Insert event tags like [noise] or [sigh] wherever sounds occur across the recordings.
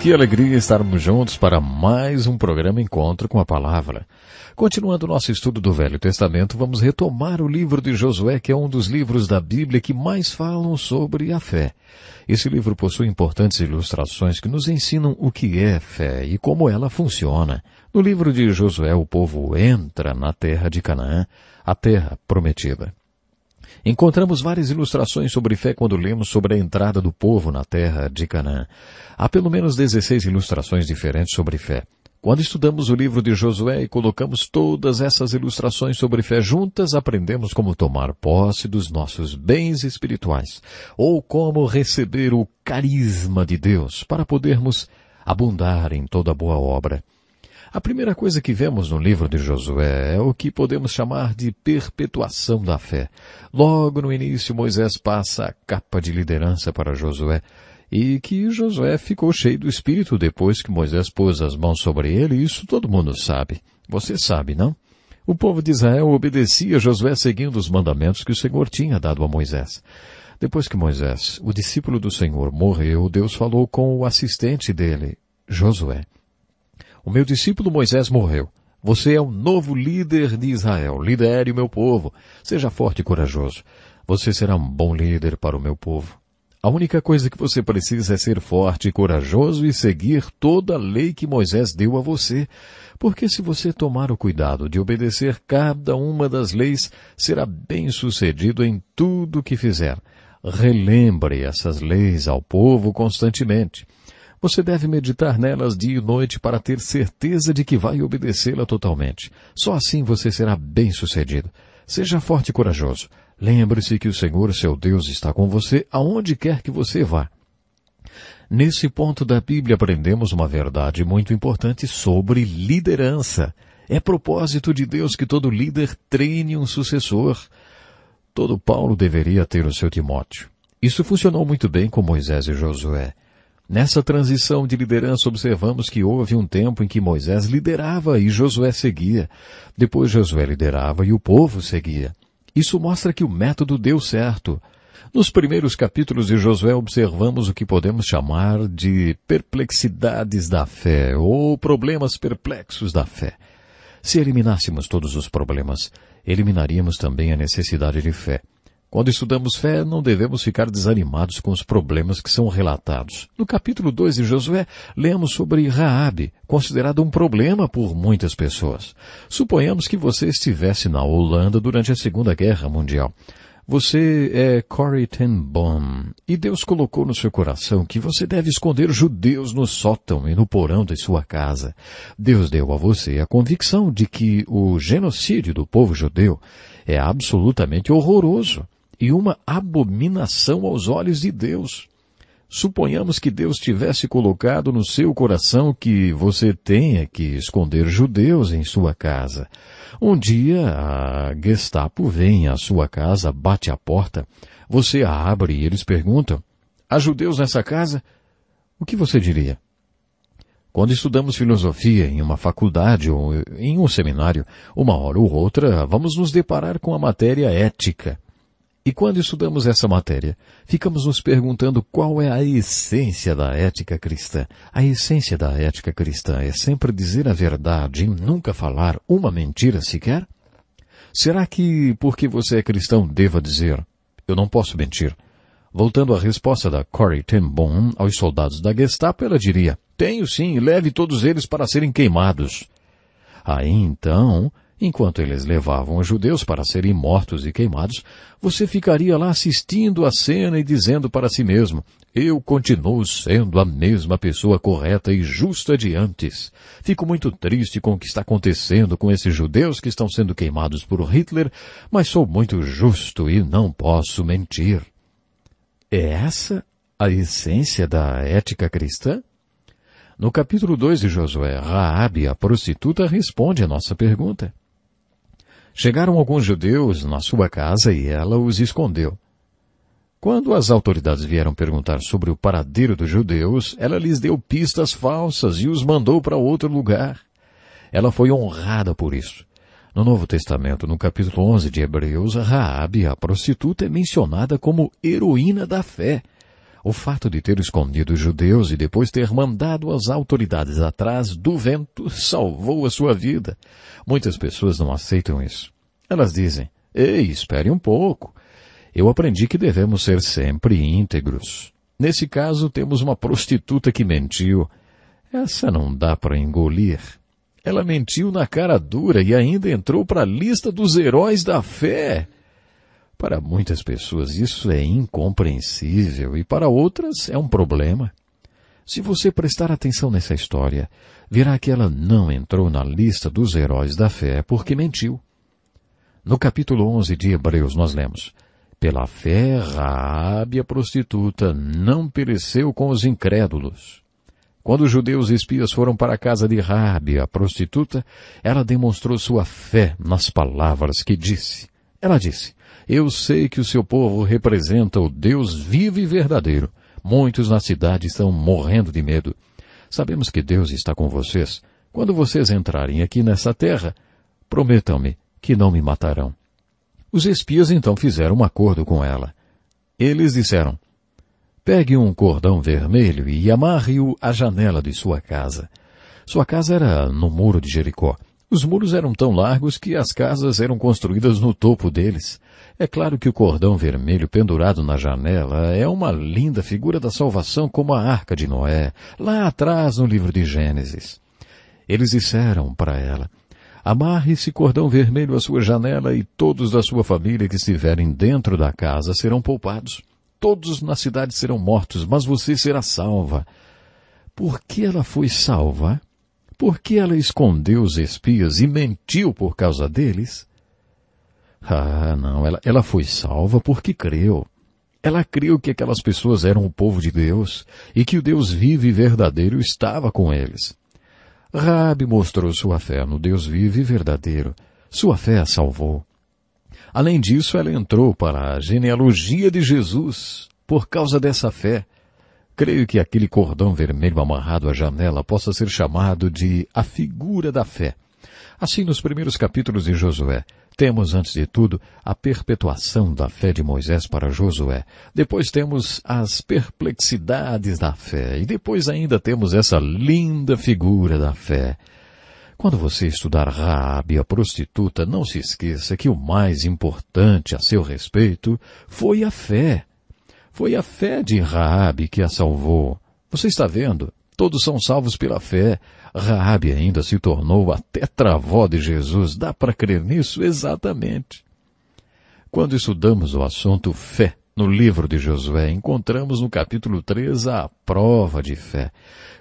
Que alegria estarmos juntos para mais um programa Encontro com a Palavra. Continuando nosso estudo do Velho Testamento, vamos retomar o livro de Josué, que é um dos livros da Bíblia que mais falam sobre a fé. Esse livro possui importantes ilustrações que nos ensinam o que é fé e como ela funciona. No livro de Josué, o povo entra na terra de Canaã, a terra prometida. Encontramos várias ilustrações sobre fé quando lemos sobre a entrada do povo na terra de Canaã. Há pelo menos 16 ilustrações diferentes sobre fé. Quando estudamos o livro de Josué e colocamos todas essas ilustrações sobre fé juntas, aprendemos como tomar posse dos nossos bens espirituais, ou como receber o carisma de Deus para podermos abundar em toda boa obra. A primeira coisa que vemos no livro de Josué é o que podemos chamar de perpetuação da fé. Logo no início, Moisés passa a capa de liderança para Josué e que Josué ficou cheio do espírito depois que Moisés pôs as mãos sobre ele, isso todo mundo sabe. Você sabe, não? O povo de Israel obedecia Josué seguindo os mandamentos que o Senhor tinha dado a Moisés. Depois que Moisés, o discípulo do Senhor, morreu, Deus falou com o assistente dele, Josué. O meu discípulo Moisés morreu. Você é o novo líder de Israel. Lidere o meu povo. Seja forte e corajoso. Você será um bom líder para o meu povo. A única coisa que você precisa é ser forte e corajoso e seguir toda a lei que Moisés deu a você, porque se você tomar o cuidado de obedecer cada uma das leis, será bem-sucedido em tudo o que fizer. Relembre essas leis ao povo constantemente. Você deve meditar nelas dia e noite para ter certeza de que vai obedecê-la totalmente. Só assim você será bem-sucedido. Seja forte e corajoso. Lembre-se que o Senhor, seu Deus, está com você aonde quer que você vá. Nesse ponto da Bíblia aprendemos uma verdade muito importante sobre liderança. É propósito de Deus que todo líder treine um sucessor. Todo Paulo deveria ter o seu Timóteo. Isso funcionou muito bem com Moisés e Josué. Nessa transição de liderança, observamos que houve um tempo em que Moisés liderava e Josué seguia. Depois Josué liderava e o povo seguia. Isso mostra que o método deu certo. Nos primeiros capítulos de Josué observamos o que podemos chamar de perplexidades da fé ou problemas perplexos da fé. Se eliminássemos todos os problemas, eliminaríamos também a necessidade de fé. Quando estudamos fé, não devemos ficar desanimados com os problemas que são relatados. No capítulo 2 de Josué, lemos sobre Raabe, considerado um problema por muitas pessoas. Suponhamos que você estivesse na Holanda durante a Segunda Guerra Mundial. Você é Corrie Ten Boom, e Deus colocou no seu coração que você deve esconder judeus no sótão e no porão de sua casa. Deus deu a você a convicção de que o genocídio do povo judeu é absolutamente horroroso e uma abominação aos olhos de Deus. Suponhamos que Deus tivesse colocado no seu coração que você tenha que esconder judeus em sua casa. Um dia a Gestapo vem à sua casa, bate a porta, você a abre e eles perguntam: há judeus nessa casa? O que você diria? Quando estudamos filosofia em uma faculdade ou em um seminário, uma hora ou outra vamos nos deparar com a matéria ética. E quando estudamos essa matéria, ficamos nos perguntando qual é a essência da ética cristã. A essência da ética cristã é sempre dizer a verdade e nunca falar uma mentira sequer? Será que porque você é cristão deva dizer, eu não posso mentir? Voltando à resposta da Corrie Ten Boom aos soldados da Gestapo, ela diria, tenho sim, leve todos eles para serem queimados. Aí ah, então, Enquanto eles levavam os judeus para serem mortos e queimados, você ficaria lá assistindo a cena e dizendo para si mesmo, eu continuo sendo a mesma pessoa correta e justa de antes. Fico muito triste com o que está acontecendo com esses judeus que estão sendo queimados por Hitler, mas sou muito justo e não posso mentir. É essa a essência da ética cristã? No capítulo 2 de Josué, Raabe, a prostituta, responde à nossa pergunta. Chegaram alguns judeus na sua casa e ela os escondeu. Quando as autoridades vieram perguntar sobre o paradeiro dos judeus, ela lhes deu pistas falsas e os mandou para outro lugar. Ela foi honrada por isso. No Novo Testamento, no capítulo 11 de Hebreus, Raabe, a prostituta, é mencionada como heroína da fé. O fato de ter escondido os judeus e depois ter mandado as autoridades atrás do vento salvou a sua vida. Muitas pessoas não aceitam isso. Elas dizem, ei, espere um pouco. Eu aprendi que devemos ser sempre íntegros. Nesse caso, temos uma prostituta que mentiu. Essa não dá para engolir. Ela mentiu na cara dura e ainda entrou para a lista dos heróis da fé. Para muitas pessoas isso é incompreensível e para outras é um problema. Se você prestar atenção nessa história, verá que ela não entrou na lista dos heróis da fé porque mentiu. No capítulo 11 de Hebreus nós lemos: Pela fé, Raabe a prostituta não pereceu com os incrédulos. Quando os judeus espias foram para a casa de Raabe, a prostituta, ela demonstrou sua fé nas palavras que disse. Ela disse, Eu sei que o seu povo representa o Deus vivo e verdadeiro. Muitos na cidade estão morrendo de medo. Sabemos que Deus está com vocês. Quando vocês entrarem aqui nessa terra, prometam-me que não me matarão. Os espias então fizeram um acordo com ela. Eles disseram, Pegue um cordão vermelho e amarre-o à janela de sua casa. Sua casa era no muro de Jericó. Os muros eram tão largos que as casas eram construídas no topo deles. É claro que o cordão vermelho pendurado na janela é uma linda figura da salvação como a arca de Noé, lá atrás no livro de Gênesis. Eles disseram para ela, amarre esse cordão vermelho à sua janela e todos da sua família que estiverem dentro da casa serão poupados. Todos na cidade serão mortos, mas você será salva. Por que ela foi salva? Porque ela escondeu os espias e mentiu por causa deles? Ah, não, ela, ela foi salva porque creu. Ela creu que aquelas pessoas eram o povo de Deus e que o Deus vivo e verdadeiro estava com eles. Rabi mostrou sua fé no Deus vivo e verdadeiro. Sua fé a salvou. Além disso, ela entrou para a genealogia de Jesus por causa dessa fé Creio que aquele cordão vermelho amarrado à janela possa ser chamado de a figura da fé. Assim, nos primeiros capítulos de Josué, temos, antes de tudo, a perpetuação da fé de Moisés para Josué. Depois temos as perplexidades da fé. E depois ainda temos essa linda figura da fé. Quando você estudar Raabe, a prostituta, não se esqueça que o mais importante a seu respeito foi a fé. Foi a fé de Raabe que a salvou. Você está vendo? Todos são salvos pela fé. Raabe ainda se tornou a tetravó de Jesus. Dá para crer nisso? Exatamente. Quando estudamos o assunto fé no livro de Josué, encontramos no capítulo 3 a prova de fé.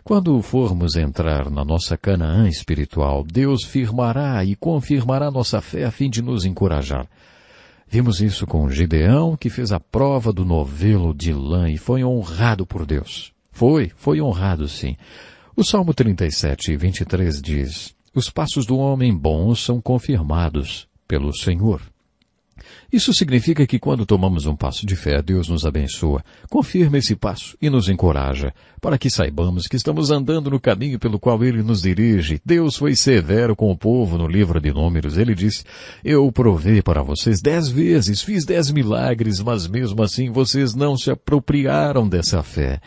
Quando formos entrar na nossa Canaã espiritual, Deus firmará e confirmará nossa fé a fim de nos encorajar. Vimos isso com Gideão, que fez a prova do novelo de lã e foi honrado por Deus. Foi, foi honrado sim. O Salmo 37, 23 diz, Os passos do homem bom são confirmados pelo Senhor. Isso significa que quando tomamos um passo de fé, Deus nos abençoa, confirma esse passo e nos encoraja, para que saibamos que estamos andando no caminho pelo qual Ele nos dirige. Deus foi severo com o povo no livro de Números. Ele disse, eu provei para vocês dez vezes, fiz dez milagres, mas mesmo assim vocês não se apropriaram dessa fé.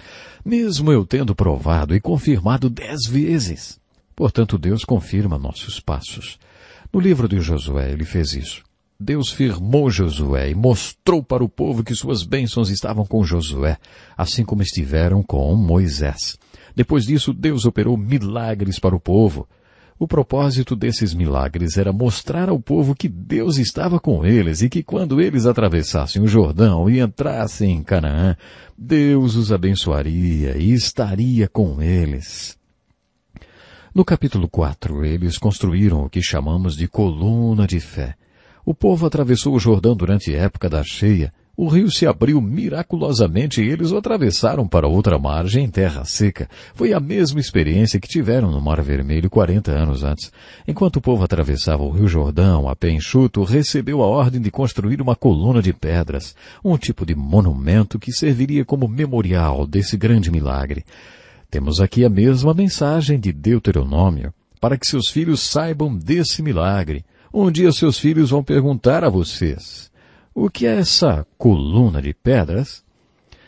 Mesmo eu tendo provado e confirmado dez vezes. Portanto, Deus confirma nossos passos. No livro de Josué, ele fez isso. Deus firmou Josué e mostrou para o povo que suas bênçãos estavam com Josué, assim como estiveram com Moisés. Depois disso, Deus operou milagres para o povo. O propósito desses milagres era mostrar ao povo que Deus estava com eles e que quando eles atravessassem o Jordão e entrassem em Canaã, Deus os abençoaria e estaria com eles. No capítulo 4, eles construíram o que chamamos de coluna de fé, o povo atravessou o Jordão durante a época da cheia. O rio se abriu miraculosamente e eles o atravessaram para outra margem em terra seca. Foi a mesma experiência que tiveram no Mar Vermelho 40 anos antes. Enquanto o povo atravessava o Rio Jordão, a pé enxuto, recebeu a ordem de construir uma coluna de pedras, um tipo de monumento que serviria como memorial desse grande milagre. Temos aqui a mesma mensagem de Deuteronômio, para que seus filhos saibam desse milagre um dia seus filhos vão perguntar a vocês: o que é essa coluna de pedras?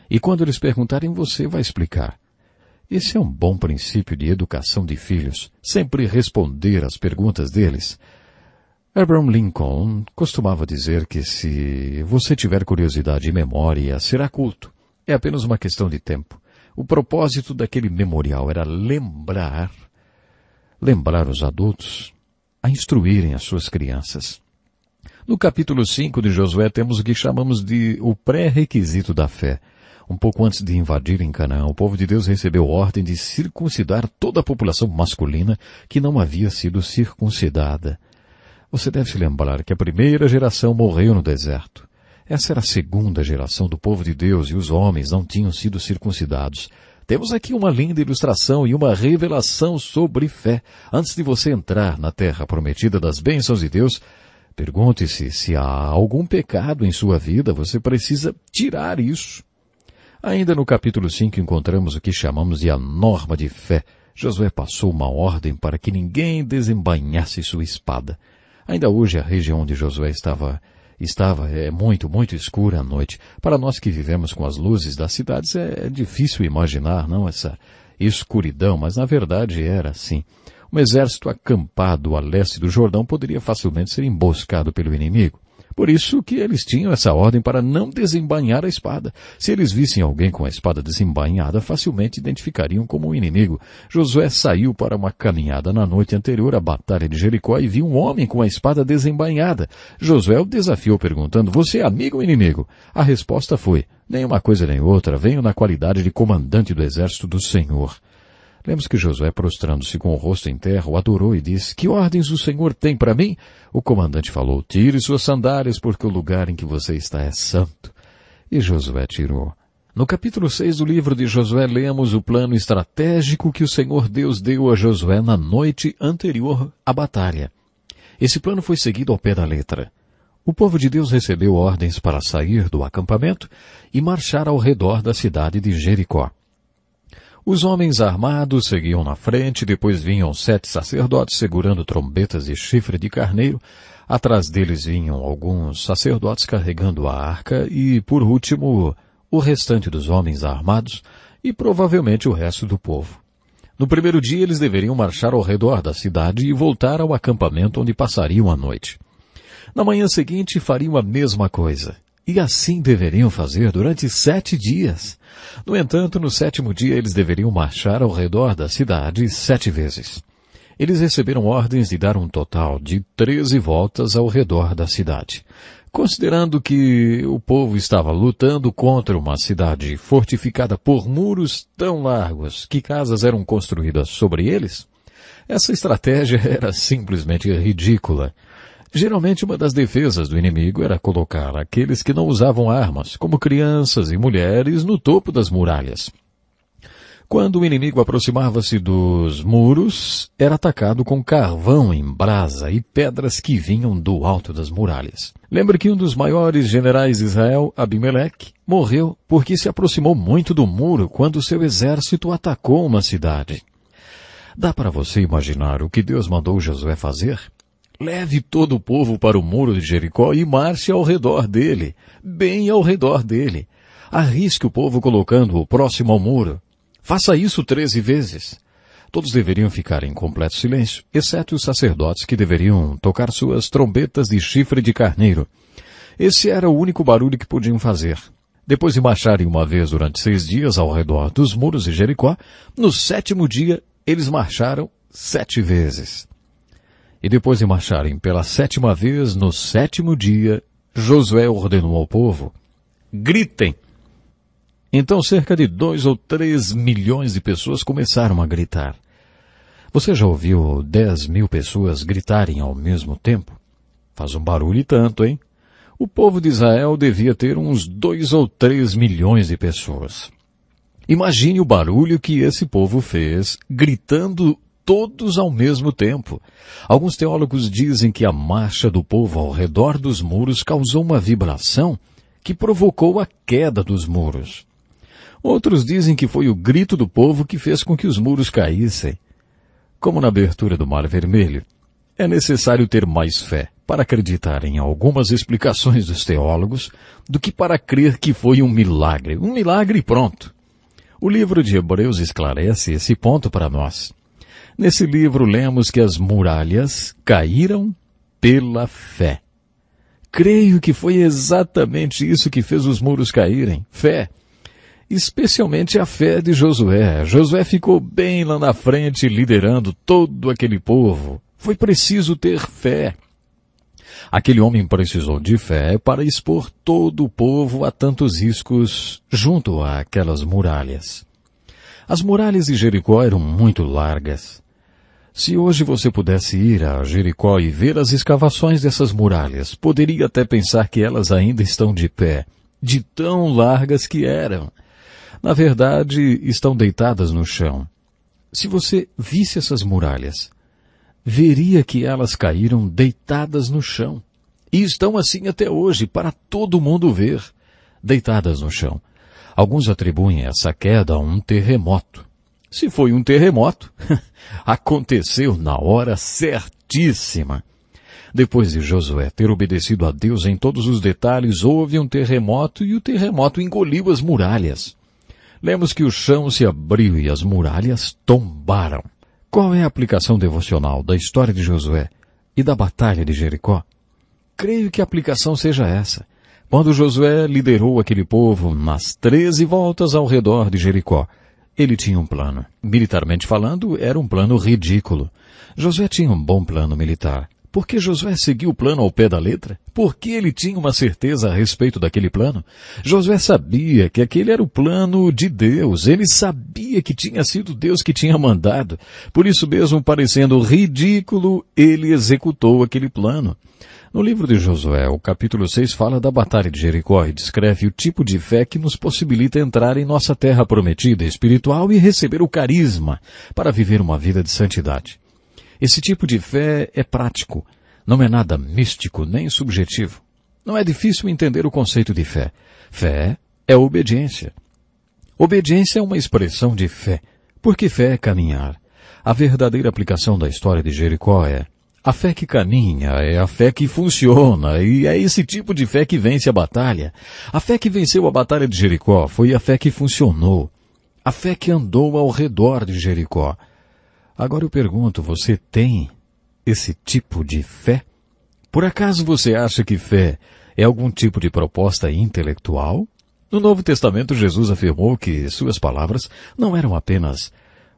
E quando eles perguntarem, você vai explicar. Esse é um bom princípio de educação de filhos, sempre responder às perguntas deles. Abraham Lincoln costumava dizer que se você tiver curiosidade e memória, será culto. É apenas uma questão de tempo. O propósito daquele memorial era lembrar, lembrar os adultos a instruírem as suas crianças. No capítulo 5 de Josué temos o que chamamos de o pré-requisito da fé. Um pouco antes de invadirem Canaã, o povo de Deus recebeu ordem de circuncidar toda a população masculina que não havia sido circuncidada. Você deve se lembrar que a primeira geração morreu no deserto. Essa era a segunda geração do povo de Deus e os homens não tinham sido circuncidados. Temos aqui uma linda ilustração e uma revelação sobre fé. Antes de você entrar na terra prometida das bênçãos de Deus, pergunte-se se há algum pecado em sua vida, você precisa tirar isso. Ainda no capítulo 5 encontramos o que chamamos de a norma de fé. Josué passou uma ordem para que ninguém desembainhasse sua espada. Ainda hoje a região onde Josué estava Estava é, muito, muito escura a noite. Para nós que vivemos com as luzes das cidades é, é difícil imaginar, não, essa escuridão, mas na verdade era assim. Um exército acampado a leste do Jordão poderia facilmente ser emboscado pelo inimigo. Por isso que eles tinham essa ordem para não desembainhar a espada. Se eles vissem alguém com a espada desembainhada, facilmente identificariam como um inimigo. Josué saiu para uma caminhada na noite anterior à batalha de Jericó e viu um homem com a espada desembainhada. Josué o desafiou perguntando, você é amigo ou inimigo? A resposta foi, nem uma coisa nem outra, venho na qualidade de comandante do exército do Senhor. Lemos que Josué, prostrando-se com o rosto em terra, o adorou e disse, Que ordens o Senhor tem para mim? O comandante falou, Tire suas sandálias, porque o lugar em que você está é santo. E Josué tirou. No capítulo 6 do livro de Josué, lemos o plano estratégico que o Senhor Deus deu a Josué na noite anterior à batalha. Esse plano foi seguido ao pé da letra. O povo de Deus recebeu ordens para sair do acampamento e marchar ao redor da cidade de Jericó. Os homens armados seguiam na frente, depois vinham sete sacerdotes segurando trombetas e chifre de carneiro, atrás deles vinham alguns sacerdotes carregando a arca e, por último, o restante dos homens armados e provavelmente o resto do povo. No primeiro dia eles deveriam marchar ao redor da cidade e voltar ao acampamento onde passariam a noite. Na manhã seguinte fariam a mesma coisa. E assim deveriam fazer durante sete dias. No entanto, no sétimo dia eles deveriam marchar ao redor da cidade sete vezes. Eles receberam ordens de dar um total de treze voltas ao redor da cidade. Considerando que o povo estava lutando contra uma cidade fortificada por muros tão largos que casas eram construídas sobre eles, essa estratégia [laughs] era simplesmente ridícula. Geralmente, uma das defesas do inimigo era colocar aqueles que não usavam armas, como crianças e mulheres, no topo das muralhas. Quando o inimigo aproximava-se dos muros, era atacado com carvão em brasa e pedras que vinham do alto das muralhas. Lembra que um dos maiores generais de Israel, Abimeleque, morreu porque se aproximou muito do muro quando seu exército atacou uma cidade. Dá para você imaginar o que Deus mandou Josué fazer? Leve todo o povo para o muro de Jericó e marche ao redor dele, bem ao redor dele. Arrisque o povo colocando-o próximo ao muro. Faça isso treze vezes. Todos deveriam ficar em completo silêncio, exceto os sacerdotes que deveriam tocar suas trombetas de chifre de carneiro. Esse era o único barulho que podiam fazer. Depois de marcharem uma vez durante seis dias ao redor dos muros de Jericó, no sétimo dia eles marcharam sete vezes. E depois de marcharem pela sétima vez, no sétimo dia, Josué ordenou ao povo, gritem. Então cerca de dois ou três milhões de pessoas começaram a gritar. Você já ouviu dez mil pessoas gritarem ao mesmo tempo? Faz um barulho e tanto, hein? O povo de Israel devia ter uns dois ou três milhões de pessoas. Imagine o barulho que esse povo fez gritando todos ao mesmo tempo. Alguns teólogos dizem que a marcha do povo ao redor dos muros causou uma vibração que provocou a queda dos muros. Outros dizem que foi o grito do povo que fez com que os muros caíssem. Como na abertura do Mar Vermelho, é necessário ter mais fé para acreditar em algumas explicações dos teólogos do que para crer que foi um milagre. Um milagre pronto. O livro de Hebreus esclarece esse ponto para nós. Nesse livro lemos que as muralhas caíram pela fé. Creio que foi exatamente isso que fez os muros caírem, fé. Especialmente a fé de Josué. Josué ficou bem lá na frente liderando todo aquele povo. Foi preciso ter fé. Aquele homem precisou de fé para expor todo o povo a tantos riscos junto àquelas muralhas. As muralhas de Jericó eram muito largas. Se hoje você pudesse ir a Jericó e ver as escavações dessas muralhas, poderia até pensar que elas ainda estão de pé, de tão largas que eram. Na verdade, estão deitadas no chão. Se você visse essas muralhas, veria que elas caíram deitadas no chão. E estão assim até hoje, para todo mundo ver, deitadas no chão. Alguns atribuem essa queda a um terremoto. Se foi um terremoto, [laughs] aconteceu na hora certíssima. Depois de Josué ter obedecido a Deus em todos os detalhes, houve um terremoto e o terremoto engoliu as muralhas. Lemos que o chão se abriu e as muralhas tombaram. Qual é a aplicação devocional da história de Josué e da batalha de Jericó? Creio que a aplicação seja essa. Quando Josué liderou aquele povo nas treze voltas ao redor de Jericó, ele tinha um plano. Militarmente falando, era um plano ridículo. Josué tinha um bom plano militar. Por que Josué seguiu o plano ao pé da letra? Por que ele tinha uma certeza a respeito daquele plano? Josué sabia que aquele era o plano de Deus. Ele sabia que tinha sido Deus que tinha mandado. Por isso mesmo, parecendo ridículo, ele executou aquele plano. No livro de Josué, o capítulo 6 fala da Batalha de Jericó e descreve o tipo de fé que nos possibilita entrar em nossa terra prometida espiritual e receber o carisma para viver uma vida de santidade. Esse tipo de fé é prático, não é nada místico nem subjetivo. Não é difícil entender o conceito de fé. Fé é obediência. Obediência é uma expressão de fé, porque fé é caminhar. A verdadeira aplicação da história de Jericó é a fé que caminha é a fé que funciona e é esse tipo de fé que vence a batalha. A fé que venceu a batalha de Jericó foi a fé que funcionou. A fé que andou ao redor de Jericó. Agora eu pergunto, você tem esse tipo de fé? Por acaso você acha que fé é algum tipo de proposta intelectual? No Novo Testamento, Jesus afirmou que suas palavras não eram apenas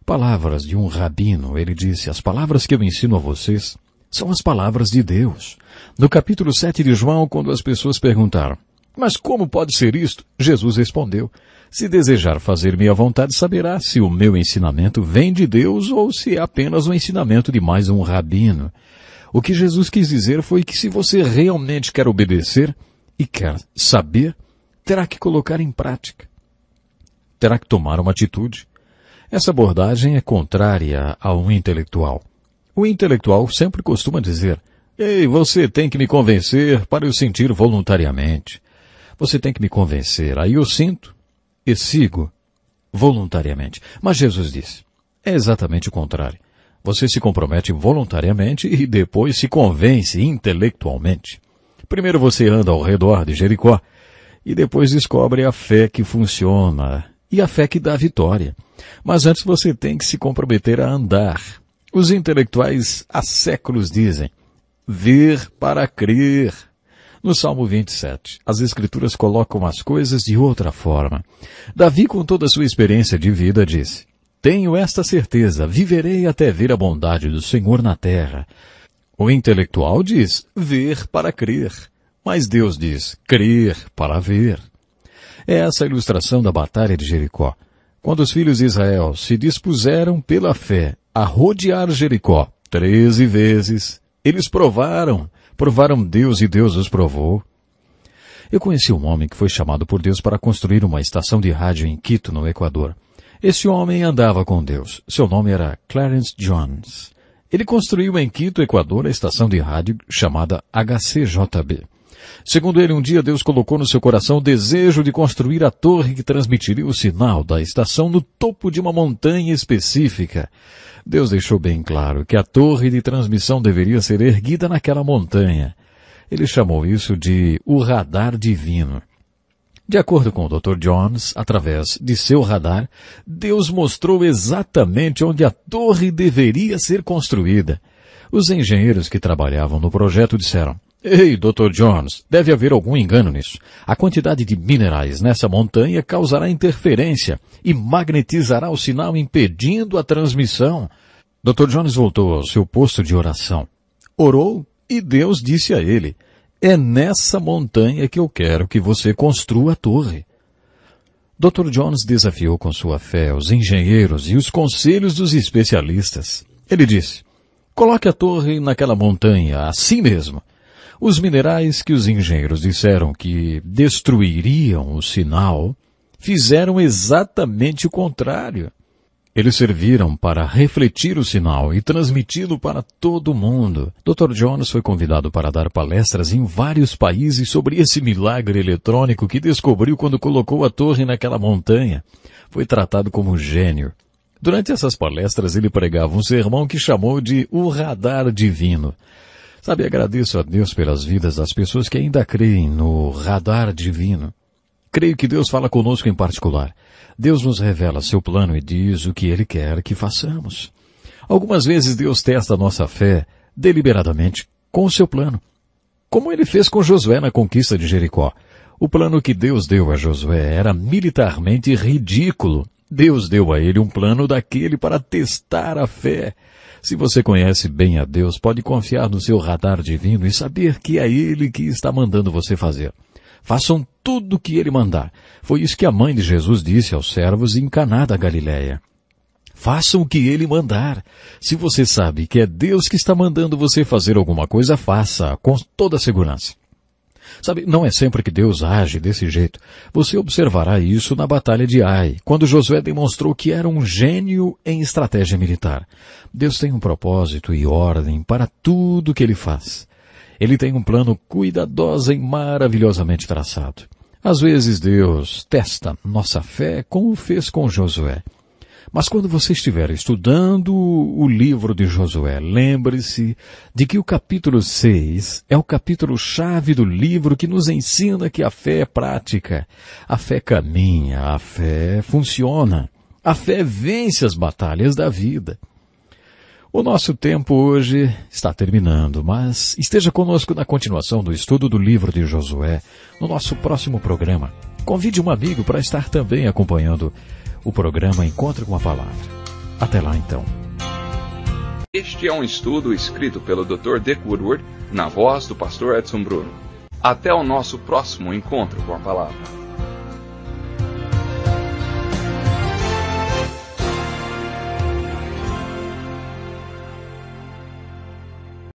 palavras de um rabino. Ele disse, as palavras que eu ensino a vocês são as palavras de Deus. No capítulo 7 de João, quando as pessoas perguntaram, mas como pode ser isto? Jesus respondeu, se desejar fazer minha vontade, saberá se o meu ensinamento vem de Deus ou se é apenas o um ensinamento de mais um rabino. O que Jesus quis dizer foi que se você realmente quer obedecer e quer saber, terá que colocar em prática. Terá que tomar uma atitude. Essa abordagem é contrária a um intelectual. O intelectual sempre costuma dizer, ei, você tem que me convencer para eu sentir voluntariamente. Você tem que me convencer. Aí eu sinto e sigo voluntariamente. Mas Jesus disse, é exatamente o contrário. Você se compromete voluntariamente e depois se convence intelectualmente. Primeiro você anda ao redor de Jericó e depois descobre a fé que funciona e a fé que dá vitória. Mas antes você tem que se comprometer a andar. Os intelectuais há séculos dizem, ver para crer. No Salmo 27, as Escrituras colocam as coisas de outra forma. Davi, com toda a sua experiência de vida, disse, Tenho esta certeza, viverei até ver a bondade do Senhor na terra. O intelectual diz, ver para crer. Mas Deus diz, crer para ver. É essa a ilustração da batalha de Jericó. Quando os filhos de Israel se dispuseram pela fé a rodear Jericó treze vezes. Eles provaram, provaram Deus e Deus os provou. Eu conheci um homem que foi chamado por Deus para construir uma estação de rádio em Quito, no Equador. Esse homem andava com Deus. Seu nome era Clarence Jones. Ele construiu em Quito, Equador, a estação de rádio chamada HCJB. Segundo ele, um dia Deus colocou no seu coração o desejo de construir a torre que transmitiria o sinal da estação no topo de uma montanha específica. Deus deixou bem claro que a torre de transmissão deveria ser erguida naquela montanha. Ele chamou isso de o radar divino. De acordo com o Dr. Jones, através de seu radar, Deus mostrou exatamente onde a torre deveria ser construída. Os engenheiros que trabalhavam no projeto disseram, Ei, Dr. Jones, deve haver algum engano nisso. A quantidade de minerais nessa montanha causará interferência e magnetizará o sinal impedindo a transmissão. Dr. Jones voltou ao seu posto de oração. Orou e Deus disse a ele, é nessa montanha que eu quero que você construa a torre. Dr. Jones desafiou com sua fé os engenheiros e os conselhos dos especialistas. Ele disse, coloque a torre naquela montanha, assim mesmo. Os minerais que os engenheiros disseram que destruiriam o sinal fizeram exatamente o contrário. Eles serviram para refletir o sinal e transmiti-lo para todo o mundo. Dr. Jones foi convidado para dar palestras em vários países sobre esse milagre eletrônico que descobriu quando colocou a torre naquela montanha. Foi tratado como um gênio. Durante essas palestras, ele pregava um sermão que chamou de o radar divino. Sabe, agradeço a Deus pelas vidas das pessoas que ainda creem no radar divino. Creio que Deus fala conosco em particular. Deus nos revela seu plano e diz o que ele quer que façamos. Algumas vezes Deus testa a nossa fé deliberadamente com o seu plano. Como ele fez com Josué na conquista de Jericó. O plano que Deus deu a Josué era militarmente ridículo. Deus deu a ele um plano daquele para testar a fé. Se você conhece bem a Deus, pode confiar no seu radar divino e saber que é Ele que está mandando você fazer. Façam tudo o que Ele mandar. Foi isso que a mãe de Jesus disse aos servos em Caná da Galiléia: Façam o que ele mandar. Se você sabe que é Deus que está mandando você fazer alguma coisa, faça com toda a segurança. Sabe, não é sempre que Deus age desse jeito. Você observará isso na Batalha de Ai, quando Josué demonstrou que era um gênio em estratégia militar. Deus tem um propósito e ordem para tudo que ele faz. Ele tem um plano cuidadoso e maravilhosamente traçado. Às vezes Deus testa nossa fé como fez com Josué. Mas quando você estiver estudando o livro de Josué, lembre-se de que o capítulo 6 é o capítulo chave do livro que nos ensina que a fé é prática, a fé caminha, a fé funciona, a fé vence as batalhas da vida. O nosso tempo hoje está terminando, mas esteja conosco na continuação do estudo do livro de Josué, no nosso próximo programa. Convide um amigo para estar também acompanhando o programa Encontro com a Palavra. Até lá então. Este é um estudo escrito pelo Dr. Dick Woodward, na voz do pastor Edson Bruno. Até o nosso próximo encontro com a palavra.